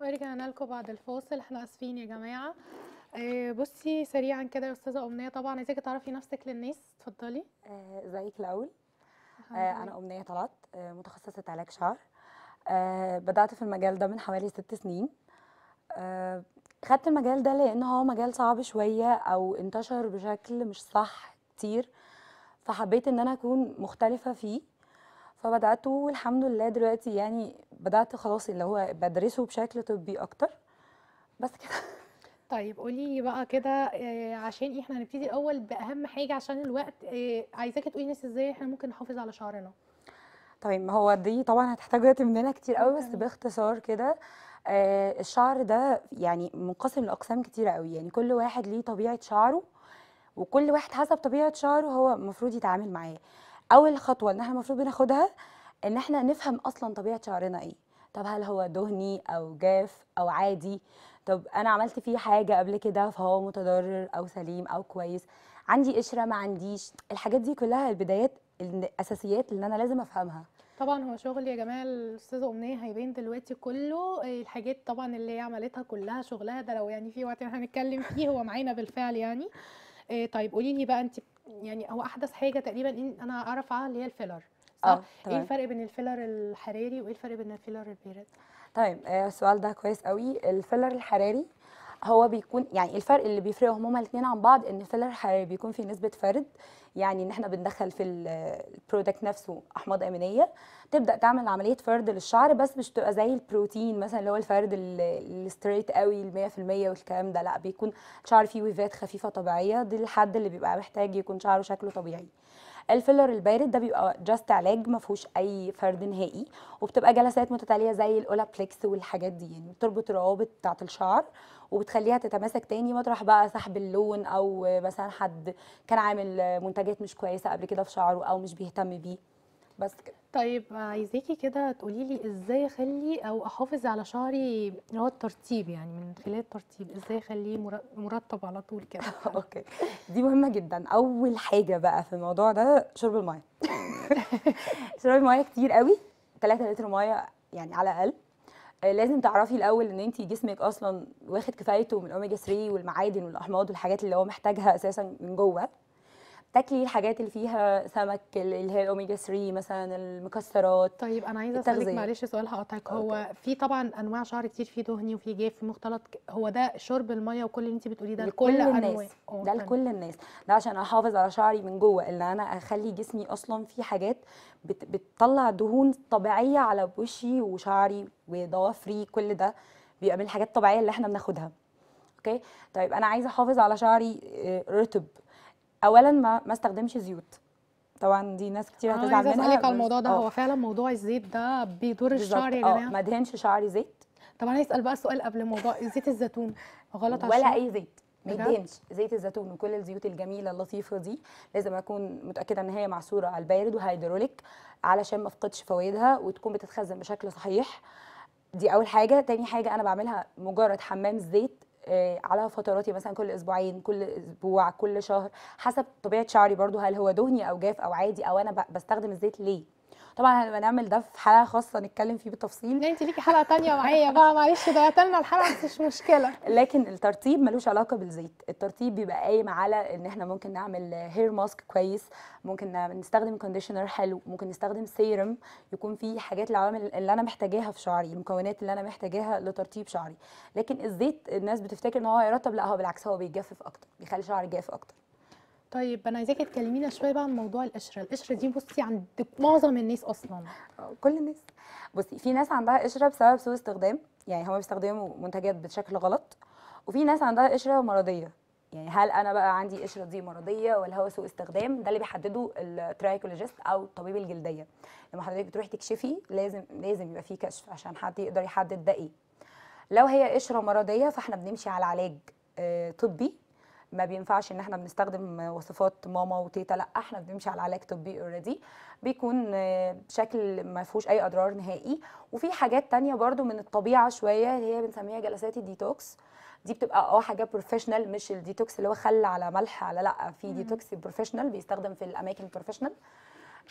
ورجعنا لكم بعد الفاصل احنا اسفين يا جماعه آه، بصي سريعا كده يا استاذه امنيه طبعا عايزك تعرفي نفسك للناس اتفضلي ازيك آه الاول آه انا امنيه طلعت آه متخصصه علاج شعر آه بدات في المجال ده من حوالي ست سنين آه خدت المجال ده لان هو مجال صعب شويه او انتشر بشكل مش صح كتير فحبيت ان انا اكون مختلفه فيه فبدات والحمد لله دلوقتي يعني بدأت خلاص اللي هو بدرسه بشكل طبي أكتر بس كده طيب قولي لي بقى كده آه، عشان احنا هنبتدي الاول باهم حاجه عشان الوقت آه، عايزاك تقولي لناس ازاي احنا ممكن نحافظ على شعرنا طيب ما هو دي طبعا هتحتاج وقت مننا كتير قوي بس باختصار كده آه، الشعر ده يعني منقسم لاقسام كتيره قوي يعني كل واحد ليه طبيعه شعره وكل واحد حسب طبيعه شعره هو المفروض يتعامل معاه اول خطوه ان احنا المفروض بناخدها ان احنا نفهم اصلا طبيعه شعرنا ايه طب هل هو دهني او جاف او عادي طب انا عملت فيه حاجه قبل كده فهو متضرر او سليم او كويس عندي قشره ما عنديش الحاجات دي كلها البدايات الاساسيات اللي انا لازم افهمها طبعا هو شغل يا جماعه الاستاذه امنيه هيبين دلوقتي كله الحاجات طبعا اللي هي عملتها كلها شغلها ده لو يعني في وقت هنتكلم فيه هو معانا بالفعل يعني آه طيب قولي لي بقى انت يعني هو احدث حاجه تقريبا انا اعرف عنها اللي هي الفيلر صح؟ اه طبعا. ايه الفرق بين الفيلر الحراري وايه الفرق بين الفيلر البارد؟ طيب آه، السؤال ده كويس قوي الفيلر الحراري هو بيكون يعني الفرق اللي بيفرقهم هما الاثنين عن بعض ان فيلر بيكون فيه نسبه فرد يعني ان احنا بندخل في البرودكت نفسه احماض امينيه تبدا تعمل عمليه فرد للشعر بس مش بتبقى زي البروتين مثلا اللي هو الفرد الستريت قوي ال 100% والكلام ده لا بيكون شعر فيه ويفات خفيفه طبيعيه دي الحد اللي بيبقى محتاج يكون شعره شكله طبيعي الفيلر البارد ده بيبقى جاست علاج ما فيهوش اي فرد نهائي وبتبقى جلسات متتاليه زي الاولابليكس والحاجات دي يعني بتربط الروابط بتاعه الشعر وبتخليها تتماسك تاني مطرح بقى سحب اللون او مثلا حد كان عامل منتجات مش كويسه قبل كده في شعره او مش بيهتم بيه بس كده طيب عايزاكي كده تقولي لي ازاي اخلي او احافظ على شعري اللي هو الترتيب يعني من خلال الترتيب ازاي اخليه مرتب على طول كده اوكي دي مهمه جدا اول حاجه بقى في الموضوع ده شرب الميه شرب الميه كتير قوي 3 لتر ميه يعني على الاقل آه، لازم تعرفي الاول ان انت جسمك اصلا واخد كفايته من الاوميجا 3 والمعادن والاحماض والحاجات اللي هو محتاجها اساسا من جوه تاكلي الحاجات اللي فيها سمك اللي هي الاوميجا 3 مثلا المكسرات طيب انا عايزه اسالك معلش سؤال هقطعك هو في طبعا انواع شعر كتير في دهني وفي جاف في مختلط هو ده شرب الميه وكل اللي انت بتقوليه ده لكل الناس ده لكل الناس ده عشان احافظ على شعري من جوه اللي انا اخلي جسمي اصلا في حاجات بت بتطلع دهون طبيعيه على وشي وشعري وضوافري كل ده بيبقى من الحاجات الطبيعيه اللي احنا بناخدها اوكي طيب انا عايزه احافظ على شعري آه، رطب اولا ما ما استخدمش زيوت طبعا دي ناس كتير هتزعل منها انا عايزه اسالك على الموضوع ده آه. هو فعلا موضوع الزيت ده بيضر الشعر يا يعني؟ جماعه ما دهنش شعري زيت طب انا هسال بقى سؤال قبل موضوع زيت الزيتون غلط ولا عشان. اي زيت ما يدهنش زيت الزيتون وكل الزيوت الجميله اللطيفه دي لازم اكون متاكده ان هي معصوره على البارد وهيدروليك علشان ما افقدش فوائدها وتكون بتتخزن بشكل صحيح دي اول حاجه تاني حاجه انا بعملها مجرد حمام زيت آه، على فتراتي مثلا كل اسبوعين كل اسبوع كل شهر حسب طبيعه شعري برضو هل هو دهني او جاف او عادي او انا بستخدم الزيت ليه طبعا هنبقى نعمل ده في حلقه خاصه نتكلم فيه بالتفصيل لا انت ليكي حلقه ثانيه معايا بقى معلش ضيعت لنا الحلقه بس مش مشكله لكن الترطيب ملوش علاقه بالزيت الترطيب بيبقى قايم على ان احنا ممكن نعمل هير ماسك كويس ممكن نستخدم كونديشنر حلو ممكن نستخدم سيرم يكون فيه حاجات العوامل اللي انا محتاجاها في شعري المكونات اللي انا محتاجاها لترطيب شعري لكن الزيت الناس بتفتكر ان هو يرطب لا هو بالعكس هو بيجفف اكتر بيخلي شعري جاف اكتر طيب انا عايزاكي تكلمينا شويه بقى عن موضوع القشره القشره دي بصي عند معظم الناس اصلا كل الناس بصي في ناس عندها قشره بسبب سوء استخدام يعني هم بيستخدموا منتجات بشكل غلط وفي ناس عندها قشره مرضيه يعني هل انا بقى عندي قشره دي مرضيه ولا هو سوء استخدام ده اللي بيحدده الترايكولوجيست او طبيب الجلديه لما حضرتك بتروحي تكشفي لازم لازم يبقى في كشف عشان حد يقدر يحدد ده ايه لو هي قشره مرضيه فاحنا بنمشي على علاج آه، طبي ما بينفعش ان احنا بنستخدم وصفات ماما وتيتا لا احنا بنمشي على علاج طبي اوريدي بيكون شكل ما فيهوش اي اضرار نهائي وفي حاجات تانية برضو من الطبيعه شويه هي بنسميها جلسات الديتوكس دي بتبقى اه حاجه بروفيشنال مش الديتوكس اللي هو خل على ملح على لا في ديتوكس بروفيشنال بيستخدم في الاماكن البروفيشنال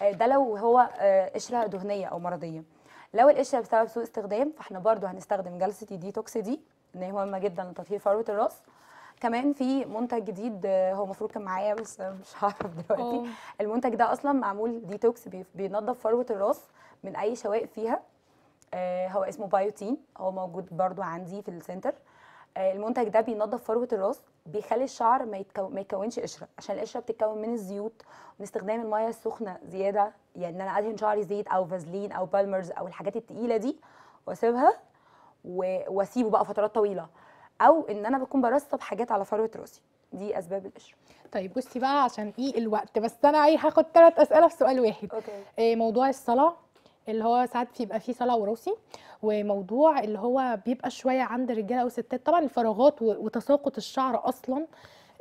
آه، ده لو هو آه، قشره دهنيه او مرضيه لو القشره بسبب سوء استخدام فاحنا برضو هنستخدم جلسه الديتوكس دي ان هي مهمه جدا لتطهير فروه الراس كمان في منتج جديد آه، هو المفروض كان معايا بس مش هعرف دلوقتي أوه. المنتج ده اصلا معمول ديتوكس بينظف فروه الراس من اي شوائب فيها آه، هو اسمه بايوتين هو موجود برضو عندي في السنتر آه، المنتج ده بينظف فروه الراس بيخلي الشعر ما, يتكو... ما يتكونش قشره عشان القشره بتتكون من الزيوت من استخدام الميه السخنه زياده يعني ان انا ادهن شعري زيت او فازلين او بالمرز او الحاجات التقيله دي واسيبها و... واسيبه بقى فترات طويله او ان انا بكون برصب حاجات على فروه راسي دي اسباب القشره طيب بصي بقى عشان ايه الوقت بس انا ايه هاخد ثلاث اسئله في سؤال واحد أوكي. إيه موضوع الصلاه اللي هو ساعات بيبقى فيه صلاه وراسي وموضوع اللي هو بيبقى شويه عند الرجاله او الستات طبعا الفراغات وتساقط الشعر اصلا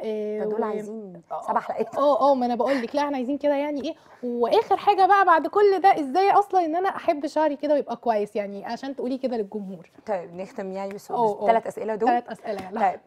ده آه، دول و... عايزين آه، آه. سبع حلقات اه اه ما انا بقول لك لا احنا عايزين كده يعني ايه واخر حاجه بقى بعد كل ده ازاي اصلا ان انا احب شعري كده ويبقى كويس يعني عشان تقولي كده للجمهور طيب نختم يعني بالثلاث اسئله دول ثلاث اسئله يلا طيب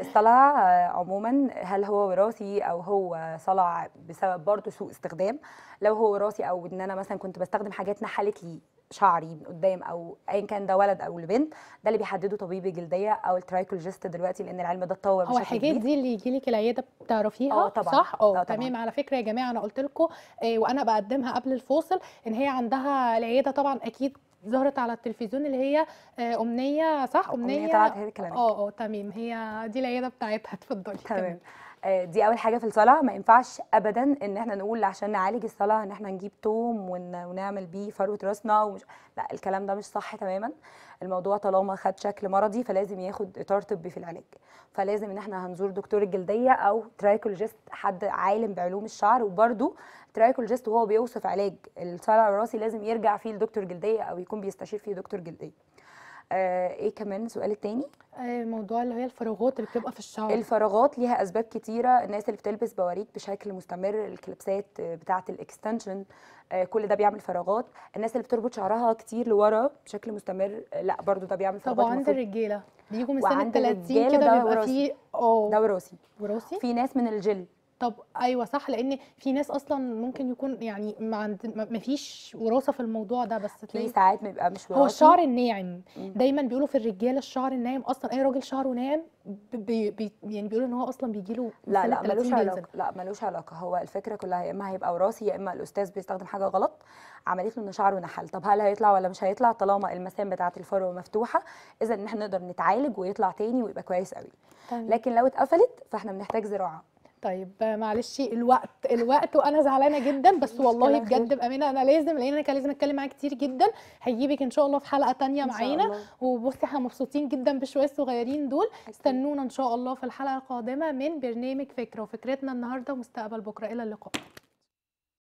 الصلع عموما هل هو وراثي او هو صلع بسبب برضه سوء استخدام لو هو وراثي او ان انا مثلا كنت بستخدم حاجات نحلت لي شعري من قدام او ايا كان ده ولد او البنت ده اللي بيحدده طبيب الجلديه او الترايكولوجيست دلوقتي لان العلم ده اتطور بشكل هو الحاجات دي اللي يجي لك العياده بتعرفيها آه، طبعا صح اه تمام على فكره يا جماعه انا قلت لكم إيه وانا بقدمها قبل الفاصل ان هي عندها العياده طبعا اكيد ظهرت على التلفزيون اللي هي آه، امنيه صح امنيه, أمنية اه اه تمام هي دي العياده بتاعتها اتفضلي تمام, تمام. آه، دي اول حاجه في الصلاه ما ينفعش ابدا ان احنا نقول عشان نعالج الصلاه ان احنا نجيب توم ونعمل بيه فروه راسنا ومش لا الكلام ده مش صح تماما الموضوع طالما خد شكل مرضي فلازم ياخد اطار طبي في العلاج فلازم ان احنا هنزور دكتور الجلديه او ترايكولوجيست حد عالم بعلوم الشعر وبرده ترايكولوجيست وهو بيوصف علاج الصلع الراسي لازم يرجع فيه لدكتور جلديه او يكون بيستشير فيه دكتور جلديه آه، ايه كمان السؤال التاني آه، موضوع اللي هي الفراغات اللي بتبقى في الشعر الفراغات ليها اسباب كتيره الناس اللي بتلبس بواريك بشكل مستمر الكلبسات بتاعه الاكستنشن آه، كل ده بيعمل فراغات الناس اللي بتربط شعرها كتير لورا بشكل مستمر لا برضو ده بيعمل فراغات طب عند الرجاله بيجوا من سن 30 كده بيبقى فيه اه ده وراثي وراثي في ناس من الجلد طب ايوه صح لان في ناس اصلا ممكن يكون يعني ما عند ما فيش وراثه في الموضوع ده بس تلاقي ساعات بيبقى مش وراثي هو الشعر الناعم دايما بيقولوا في الرجاله الشعر الناعم اصلا اي راجل شعره ناعم بي بي يعني بيقولوا ان هو اصلا بيجي له لا لا ملوش علاقه لا ملوش علاقه هو الفكره كلها يا اما هيبقى وراثي يا اما الاستاذ بيستخدم حاجه غلط عملت له ان شعره نحل طب هل هيطلع ولا مش هيطلع طالما المسام بتاعه الفروه مفتوحه اذا ان احنا نقدر نتعالج ويطلع تاني ويبقى كويس قوي طيب. لكن لو اتقفلت فاحنا بنحتاج زراعه طيب معلش الوقت الوقت وانا زعلانه جدا بس والله بجد بامانه انا لازم لان انا كان لازم اتكلم معاك كتير جدا هجيبك ان شاء الله في حلقه تانية معانا وبصي احنا مبسوطين جدا بشويه الصغيرين دول استنونا ان شاء الله في الحلقه القادمه من برنامج فكره وفكرتنا النهارده ومستقبل بكره الى اللقاء